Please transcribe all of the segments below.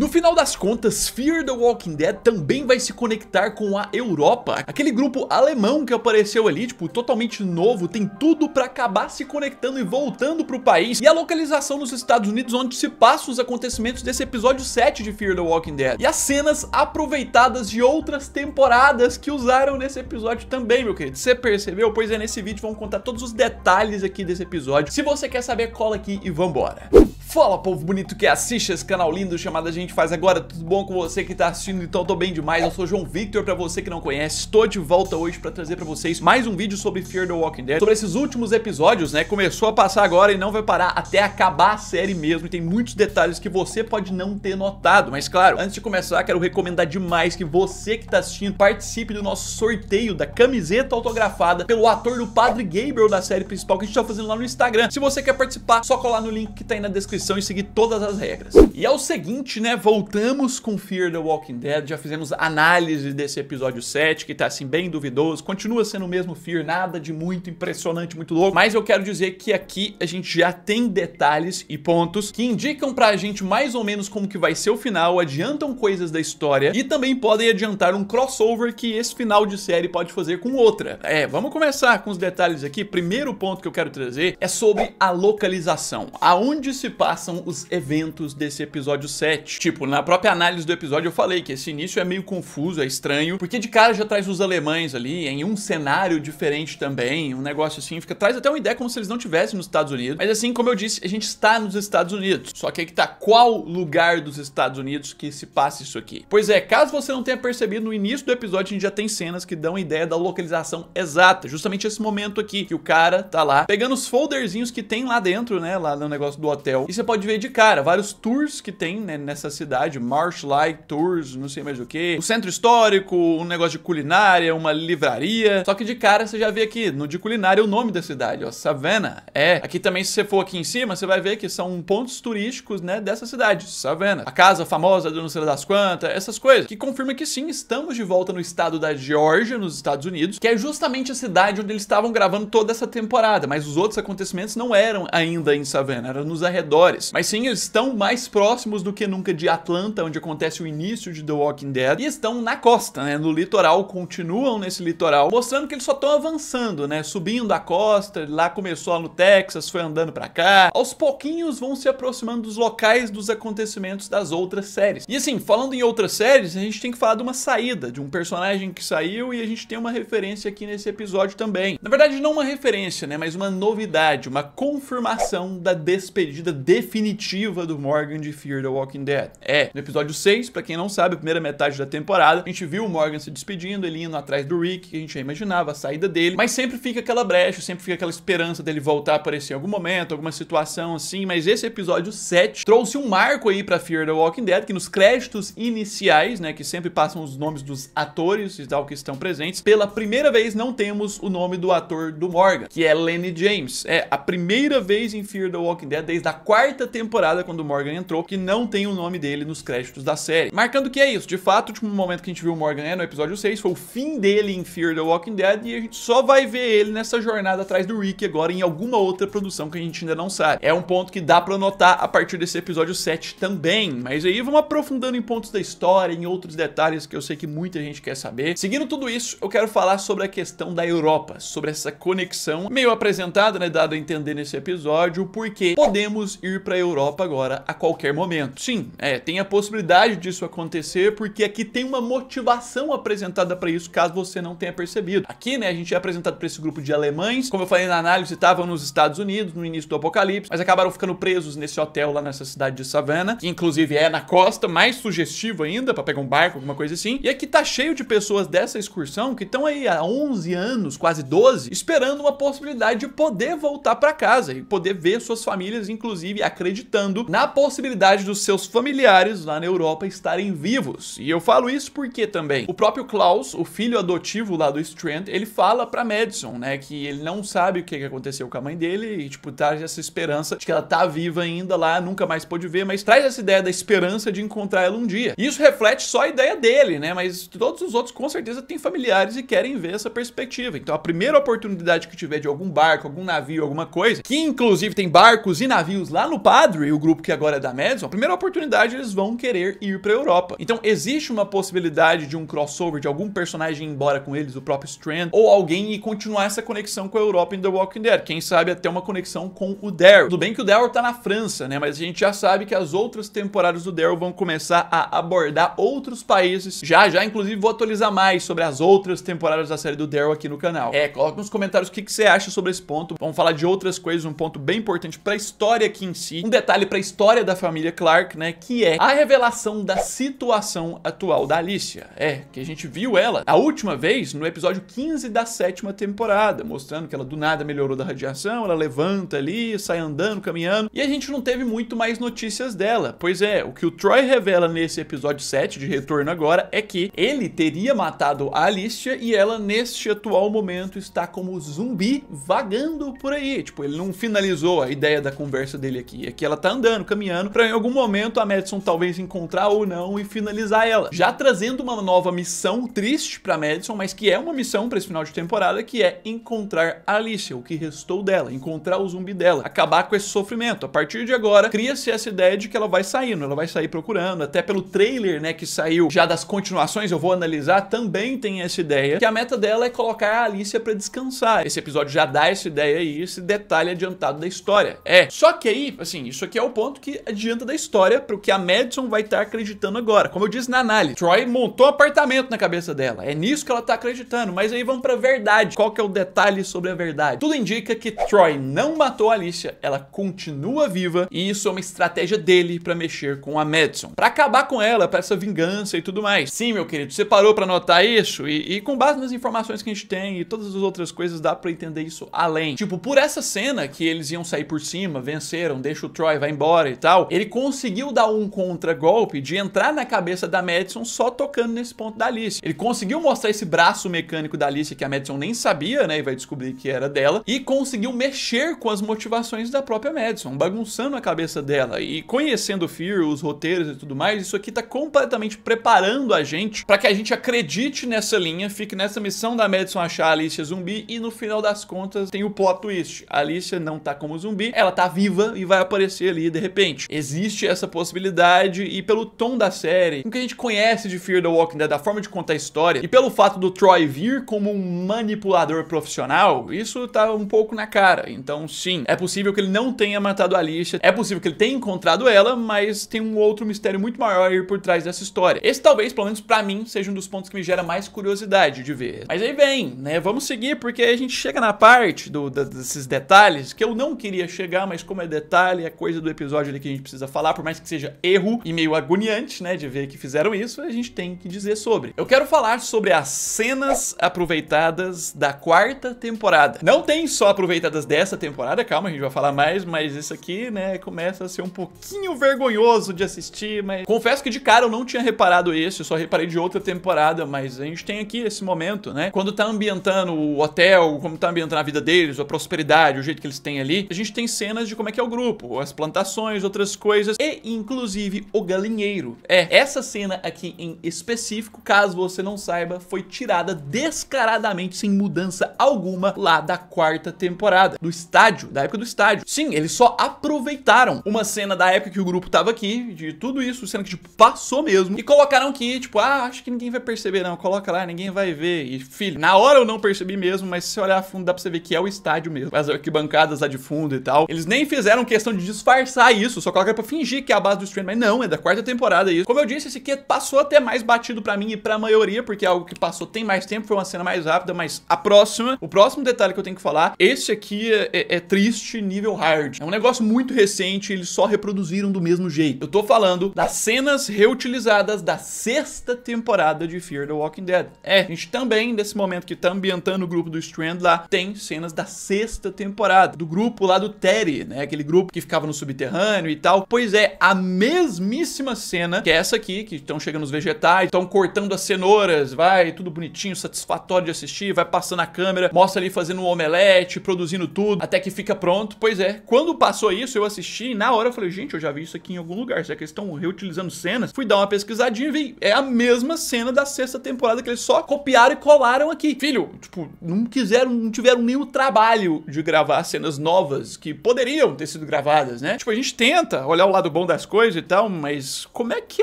No final das contas, Fear the Walking Dead também vai se conectar com a Europa. Aquele grupo alemão que apareceu ali, tipo, totalmente novo, tem tudo pra acabar se conectando e voltando pro país. E a localização nos Estados Unidos, onde se passa os acontecimentos desse episódio 7 de Fear the Walking Dead. E as cenas aproveitadas de outras temporadas que usaram nesse episódio também, meu querido. Você percebeu? Pois é, nesse vídeo vamos contar todos os detalhes aqui desse episódio. Se você quer saber, cola aqui e vambora. Fala povo bonito que assiste esse canal lindo chamado A Gente Faz Agora, tudo bom com você que tá assistindo? Então eu tô bem demais, eu sou João Victor, pra você que não conhece, tô de volta hoje pra trazer pra vocês mais um vídeo sobre Fear the Walking Dead, sobre esses últimos episódios, né, começou a passar agora e não vai parar até acabar a série mesmo, e tem muitos detalhes que você pode não ter notado, mas claro, antes de começar quero recomendar demais que você que tá assistindo participe do nosso sorteio da camiseta autografada pelo ator do Padre Gabriel da série principal que a gente tá fazendo lá no Instagram, se você quer participar, só colar no link que tá aí na descrição descrição e seguir todas as regras. E é o seguinte, né? Voltamos com Fear the Walking Dead, já fizemos análise desse episódio 7, que tá assim bem duvidoso, continua sendo o mesmo Fear, nada de muito impressionante, muito louco, mas eu quero dizer que aqui a gente já tem detalhes e pontos que indicam pra gente mais ou menos como que vai ser o final, adiantam coisas da história e também podem adiantar um crossover que esse final de série pode fazer com outra. É, vamos começar com os detalhes aqui. Primeiro ponto que eu quero trazer é sobre a localização. Aonde se passa passam os eventos desse episódio 7. Tipo, na própria análise do episódio eu falei que esse início é meio confuso, é estranho, porque de cara já traz os alemães ali, em um cenário diferente também, um negócio assim, fica traz até uma ideia como se eles não tivessem nos Estados Unidos. Mas assim, como eu disse, a gente está nos Estados Unidos. Só que aí que tá qual lugar dos Estados Unidos que se passa isso aqui. Pois é, caso você não tenha percebido, no início do episódio a gente já tem cenas que dão ideia da localização exata, justamente esse momento aqui, que o cara tá lá pegando os folderzinhos que tem lá dentro, né, lá no negócio do hotel, e você pode ver de cara vários tours que tem né, nessa cidade, Marsh Light Tours, não sei mais o que, o centro histórico, um negócio de culinária, uma livraria. Só que de cara você já vê aqui, no de culinária, o nome da cidade, ó, Savannah. É, aqui também se você for aqui em cima, você vai ver que são pontos turísticos, né, dessa cidade, Savannah. A casa famosa do não sei das quantas, essas coisas, que confirma que sim, estamos de volta no estado da Geórgia, nos Estados Unidos, que é justamente a cidade onde eles estavam gravando toda essa temporada, mas os outros acontecimentos não eram ainda em Savannah, eram nos arredores maiores, mas sim estão mais próximos do que nunca de Atlanta, onde acontece o início de The Walking Dead, e estão na costa, né, no litoral, continuam nesse litoral, mostrando que eles só estão avançando, né, subindo a costa, lá começou lá no Texas, foi andando para cá, aos pouquinhos vão se aproximando dos locais dos acontecimentos das outras séries. E assim, falando em outras séries, a gente tem que falar de uma saída, de um personagem que saiu e a gente tem uma referência aqui nesse episódio também. Na verdade, não uma referência, né, mas uma novidade, uma confirmação da despedida de definitiva do Morgan de Fear the Walking Dead. É, no episódio 6, para quem não sabe, a primeira metade da temporada, a gente viu o Morgan se despedindo, ele indo atrás do Rick, que a gente já imaginava a saída dele, mas sempre fica aquela brecha, sempre fica aquela esperança dele voltar a aparecer em algum momento, alguma situação assim, mas esse episódio 7 trouxe um marco aí para Fear the Walking Dead, que nos créditos iniciais, né, que sempre passam os nomes dos atores e tal que estão presentes, pela primeira vez não temos o nome do ator do Morgan, que é Lenny James. É a primeira vez em Fear the Walking Dead desde a quarta quarta temporada, quando o Morgan entrou, que não tem o nome dele nos créditos da série. Marcando que é isso, de fato, o último momento que a gente viu o Morgan é no episódio 6, foi o fim dele em Fear the Walking Dead, e a gente só vai ver ele nessa jornada atrás do Rick agora em alguma outra produção que a gente ainda não sabe. É um ponto que dá pra notar a partir desse episódio 7 também, mas aí vamos aprofundando em pontos da história, em outros detalhes que eu sei que muita gente quer saber. Seguindo tudo isso, eu quero falar sobre a questão da Europa, sobre essa conexão meio apresentada, né, dado a entender nesse episódio, porque podemos ir vir para a Europa agora a qualquer momento. Sim, é, tem a possibilidade disso acontecer, porque aqui tem uma motivação apresentada para isso, caso você não tenha percebido. Aqui, né, a gente é apresentado para esse grupo de alemães, como eu falei na análise, estavam nos Estados Unidos no início do apocalipse, mas acabaram ficando presos nesse hotel lá nessa cidade de Savannah, que inclusive é na costa, mais sugestivo ainda, para pegar um barco, alguma coisa assim. E aqui tá cheio de pessoas dessa excursão que estão aí há 11 anos, quase 12, esperando uma possibilidade de poder voltar para casa e poder ver suas famílias, inclusive YouTube acreditando na possibilidade dos seus familiares lá na Europa estarem vivos. E eu falo isso porque também o próprio Klaus, o filho adotivo lá do Strand, ele fala pra Madison, né, que ele não sabe o que aconteceu com a mãe dele e, tipo, traz essa esperança de que ela tá viva ainda lá, nunca mais pôde ver, mas traz essa ideia da esperança de encontrar ela um dia. E isso reflete só a ideia dele, né, mas todos os outros com certeza têm familiares e querem ver essa perspectiva. Então a primeira oportunidade que tiver de algum barco, algum navio, alguma coisa, que inclusive tem barcos e navios lá no Padre, o grupo que agora é da Madison, a primeira oportunidade eles vão querer ir pra Europa. Então existe uma possibilidade de um crossover, de algum personagem ir embora com eles, o próprio Strand, ou alguém e continuar essa conexão com a Europa em The Walking Dead. Quem sabe até uma conexão com o Daryl. Tudo bem que o Daryl tá na França, né? Mas a gente já sabe que as outras temporadas do Daryl vão começar a abordar outros países. Já, já, inclusive, vou atualizar mais sobre as outras temporadas da série do Daryl aqui no canal. É, coloca nos comentários o que, que você acha sobre esse ponto. Vamos falar de outras coisas, um ponto bem importante pra história aqui em si um detalhe para a história da família Clark, né, que é a revelação da situação atual da Alicia. É, que a gente viu ela a última vez no episódio 15 da sétima temporada, mostrando que ela do nada melhorou da radiação, ela levanta ali, sai andando, caminhando, e a gente não teve muito mais notícias dela. Pois é, o que o Troy revela nesse episódio 7 de Retorno Agora é que ele teria matado a Alicia e ela neste atual momento está como zumbi vagando por aí. Tipo, ele não finalizou a ideia da conversa dele aqui aqui. Aqui é ela tá andando, caminhando, pra em algum momento a Madison talvez encontrar ou não e finalizar ela. Já trazendo uma nova missão triste pra Madison, mas que é uma missão pra esse final de temporada, que é encontrar Alicia, o que restou dela, encontrar o zumbi dela, acabar com esse sofrimento. A partir de agora, cria-se essa ideia de que ela vai saindo, ela vai sair procurando, até pelo trailer, né, que saiu já das continuações, eu vou analisar, também tem essa ideia, que a meta dela é colocar a Alicia pra descansar. Esse episódio já dá essa ideia aí, esse detalhe adiantado da história. É, só que aí assim, isso aqui é o ponto que adianta da história para o que a Madison vai estar tá acreditando agora. Como eu disse na análise, Troy montou um apartamento na cabeça dela. É nisso que ela tá acreditando, mas aí vamos pra verdade. Qual que é o detalhe sobre a verdade? Tudo indica que Troy não matou a Alicia, ela continua viva e isso é uma estratégia dele para mexer com a Madison, para acabar com ela, para essa vingança e tudo mais. Sim, meu querido, você parou para notar isso e, e, com base nas informações que a gente tem e todas as outras coisas dá para entender isso além. Tipo, por essa cena que eles iam sair por cima, venceram, deixa o Troy, vai embora e tal, ele conseguiu dar um contra-golpe de entrar na cabeça da Madison só tocando nesse ponto da Alice. Ele conseguiu mostrar esse braço mecânico da Alice que a Madison nem sabia, né, e vai descobrir que era dela, e conseguiu mexer com as motivações da própria Madison, bagunçando a cabeça dela. E conhecendo o Fear, os roteiros e tudo mais, isso aqui tá completamente preparando a gente para que a gente acredite nessa linha, fique nessa missão da Madison achar a Alice zumbi e no final das contas tem o plot twist. A Alice não tá como zumbi, ela tá viva e vai aparecer ali de repente. Existe essa possibilidade e pelo tom da série, o que a gente conhece de Fear the Walking Dead, da forma de contar a história, e pelo fato do Troy vir como um manipulador profissional, isso tá um pouco na cara. Então, sim, é possível que ele não tenha matado a Alicia, é possível que ele tenha encontrado ela, mas tem um outro mistério muito maior por trás dessa história. Esse talvez, pelo menos para mim, seja um dos pontos que me gera mais curiosidade de ver. Mas aí vem, né? Vamos seguir, porque a gente chega na parte do, da, desses detalhes que eu não queria chegar, mas como é detalhe, detalhe, é coisa do episódio ali que a gente precisa falar, por mais que seja erro e meio agoniante, né, de ver que fizeram isso, a gente tem que dizer sobre. Eu quero falar sobre as cenas aproveitadas da quarta temporada. Não tem só aproveitadas dessa temporada, calma, a gente vai falar mais, mas isso aqui, né, começa a ser um pouquinho vergonhoso de assistir, mas confesso que de cara eu não tinha reparado isso, eu só reparei de outra temporada, mas a gente tem aqui esse momento, né, quando tá ambientando o hotel, como tá ambientando a vida deles, a prosperidade, o jeito que eles têm ali, a gente tem cenas de como é que é o grupo, grupo, as plantações, outras coisas e inclusive o galinheiro. É, essa cena aqui em específico, caso você não saiba, foi tirada descaradamente sem mudança alguma lá da quarta temporada, do estádio, da época do estádio. Sim, eles só aproveitaram uma cena da época que o grupo tava aqui, de tudo isso, cena que tipo passou mesmo e colocaram que tipo, ah, acho que ninguém vai perceber não, coloca lá, ninguém vai ver. E filho, na hora eu não percebi mesmo, mas se olhar a fundo dá pra você ver que é o estádio mesmo, as arquibancadas lá de fundo e tal. Eles nem fizeram que questão de disfarçar isso, só coloca pra fingir que é a base do mas Não, é da quarta temporada isso. Como eu disse, esse aqui passou até mais batido pra mim e pra maioria, porque é algo que passou tem mais tempo, foi uma cena mais rápida, mas a próxima, o próximo detalhe que eu tenho que falar, esse aqui é, é, é triste nível hard. É um negócio muito recente, eles só reproduziram do mesmo jeito. Eu tô falando das cenas reutilizadas da sexta temporada de Fear the Walking Dead. É, a gente também, nesse momento que tá ambientando o grupo do Strand lá, tem cenas da sexta temporada, do grupo lá do Terry, né, aquele grupo que ficava no subterrâneo e tal. Pois é, a mesmíssima cena que é essa aqui, que estão chegando os vegetais, estão cortando as cenouras, vai, tudo bonitinho, satisfatório de assistir, vai passando a câmera, mostra ali fazendo um omelete, produzindo tudo, até que fica pronto. Pois é, quando passou isso, eu assisti e na hora eu falei, gente, eu já vi isso aqui em algum lugar, será que eles estão reutilizando cenas? Fui dar uma pesquisadinha e vi, é a mesma cena da sexta temporada que eles só copiaram e colaram aqui. Filho, tipo, não quiseram, não tiveram nenhum trabalho de gravar cenas novas que poderiam ter sido gravadas gravadas, né? Tipo, a gente tenta olhar o lado bom das coisas e tal, mas como é que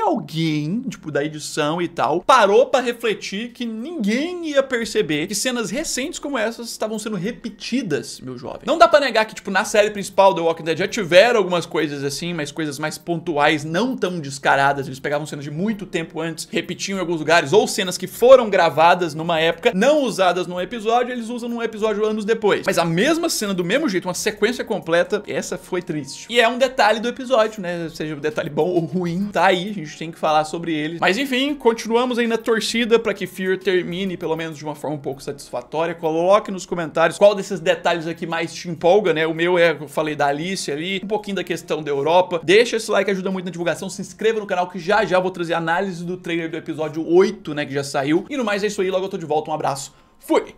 alguém, tipo, da edição e tal, parou para refletir que ninguém ia perceber que cenas recentes como essas estavam sendo repetidas, meu jovem? Não dá para negar que, tipo, na série principal do Walking Dead já tiveram algumas coisas assim, mas coisas mais pontuais, não tão descaradas. Eles pegavam cenas de muito tempo antes, repetiam em alguns lugares, ou cenas que foram gravadas numa época, não usadas num episódio, eles usam num episódio anos depois. Mas a mesma cena, do mesmo jeito, uma sequência completa, essa foi triste. E é um detalhe do episódio, né? Seja um detalhe bom ou ruim, tá aí, a gente tem que falar sobre ele. Mas enfim, continuamos aí na torcida para que Fear termine, pelo menos de uma forma um pouco satisfatória. Coloque nos comentários qual desses detalhes aqui é mais te empolga, né? O meu é, eu falei da Alice ali, um pouquinho da questão da Europa. Deixa esse like, ajuda muito na divulgação. Se inscreva no canal que já já vou trazer análise do trailer do episódio 8, né? Que já saiu. E no mais é isso aí, logo eu tô de volta. Um abraço, fui!